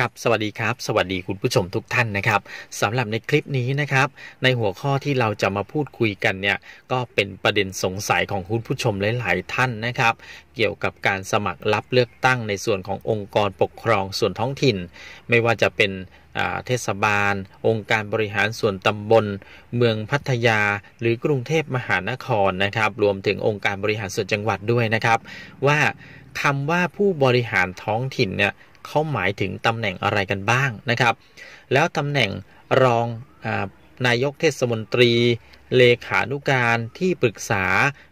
ครับสวัสดีครับสวัสดีคุณผู้ชมทุกท่านนะครับสำหรับในคลิปนี้นะครับ ในหัวข้อที่เราจะมาพูดคุยกันเนี่ย ก็เป็นประเด็นสงสัยของคุณผู้ชมหลาย ๆ ท่านนะครับ เกี่ยวกับการสมัครรับเลือกตั้งในส่วนขององค์กรปกครองส่วนท้องถิ่น ไม่ว่าจะเป็นเทศบาล องค์การบริหารส่วนตำบล เมืองพัทยา หรือกรุงเทพมหานครนะครับ รวมถึงองค์การบริหารส่วนจังหวัดด้วยนะครับ ว่าคำว่าผู้บริหารท้องถิ่นเนี่ยเขาหมายถึงตำแหน่งอะไรกันบ้างนะครับ แล้ว ตำแหน่งรองนายกเทศมนตรี เลขานุการที่ปรึกษา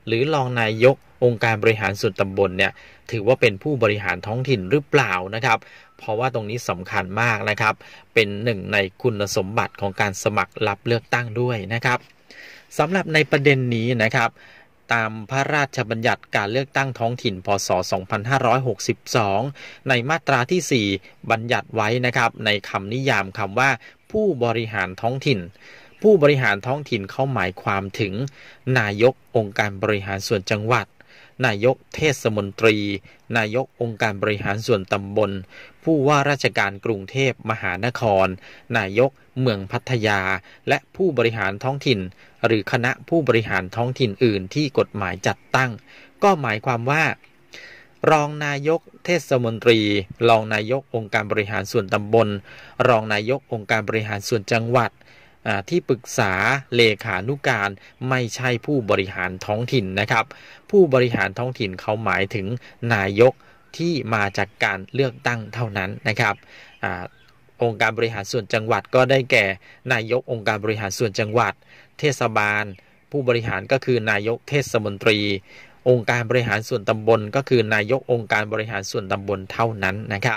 หรือรองนายกองค์การบริหารส่วนตำบลเนี่ย ถือว่าเป็นผู้บริหารท้องถิ่นหรือเปล่านะครับ เพราะว่าตรงนี้สำคัญมากนะครับ เป็นหนึ่งในคุณสมบัติของการสมัครรับเลือกตั้งด้วยนะครับสำหรับในประเด็นนี้นะครับตามพระราชบัญญัติการเลือกตั้งท้องถิ่น พศ 2562 ในมาตราที่ 4 บัญญัติไว้นะครับในคำนิยามคำว่า ผู้บริหารท้องถิ่น ผู้บริหารท้องถิ่นเขาหมายความถึง นายกองค์การบริหารส่วนจังหวัดนายกเทศมนตรี นายกองค์การบริหารส่วนตำบล ผู้ว่าราชการกรุงเทพมหานคร นายกเมืองพัทยา และผู้บริหารท้องถิ่น หรือคณะผู้บริหารท้องถิ่นอื่นที่กฎหมายจัดตั้ง ก็หมายความว่า รองนายกเทศมนตรี รองนายกองค์การบริหารส่วนตำบล รองนายกองค์การบริหารส่วนจังหวัดที่ปรึกษาเลขานุการไม่ใช่ผู้บริหารท้องถิ่นนะครับ ผู้บริหารท้องถิ่นเขาหมายถึงนายกที่มาจากการเลือกตั้งเท่านั้นนะครับอองค์การบริหารส่วนจังหวัดก็ได้แก่นายกองค์การบริหารส่วนจังหวัด เทศบาล ผู้บริหารก็คือนายกเทศมนตรี องค์การบริหารส่วนตำบลก็คือนายกองค์การบริหารส่วนตำบลเท่านั้นนะครับ